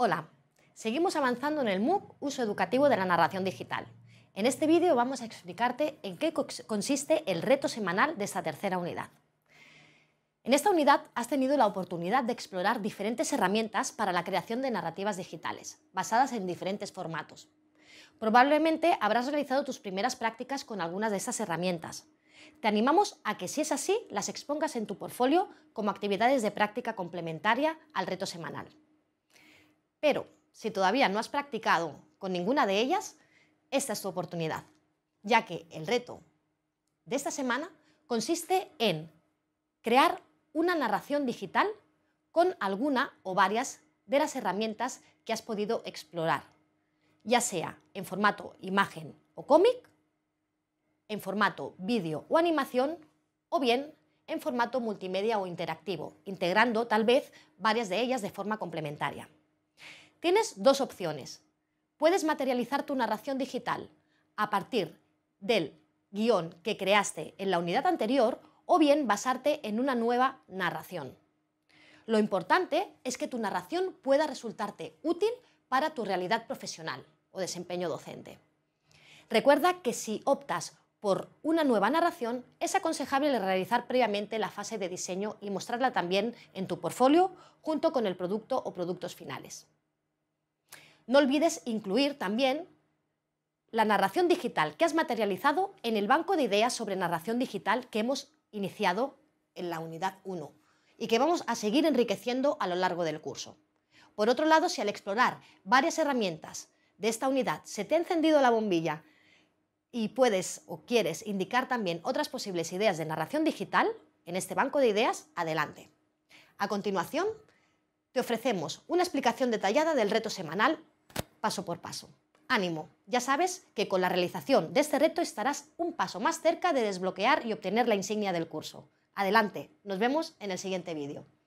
Hola, seguimos avanzando en el MOOC Uso Educativo de la Narración Digital. En este vídeo vamos a explicarte en qué consiste el reto semanal de esta tercera unidad. En esta unidad has tenido la oportunidad de explorar diferentes herramientas para la creación de narrativas digitales, basadas en diferentes formatos. Probablemente habrás realizado tus primeras prácticas con algunas de estas herramientas. Te animamos a que si es así, las expongas en tu portfolio como actividades de práctica complementaria al reto semanal. Pero si todavía no has practicado con ninguna de ellas, esta es tu oportunidad, ya que el reto de esta semana consiste en crear una narración digital con alguna o varias de las herramientas que has podido explorar, ya sea en formato imagen o cómic, en formato vídeo o animación, o bien en formato multimedia o interactivo, integrando tal vez varias de ellas de forma complementaria. Tienes dos opciones. Puedes materializar tu narración digital a partir del guión que creaste en la unidad anterior o bien basarte en una nueva narración. Lo importante es que tu narración pueda resultarte útil para tu realidad profesional o desempeño docente. Recuerda que si optas por una nueva narración, es aconsejable realizar previamente la fase de diseño y mostrarla también en tu portfolio junto con el producto o productos finales. No olvides incluir también la narración digital que has materializado en el banco de ideas sobre narración digital que hemos iniciado en la unidad 1 y que vamos a seguir enriqueciendo a lo largo del curso. Por otro lado, si al explorar varias herramientas de esta unidad se te ha encendido la bombilla y puedes o quieres indicar también otras posibles ideas de narración digital en este banco de ideas, adelante. A continuación, te ofrecemos una explicación detallada del reto semanal paso por paso. Ánimo, ya sabes que con la realización de este reto estarás un paso más cerca de desbloquear y obtener la insignia del curso. Adelante, nos vemos en el siguiente vídeo.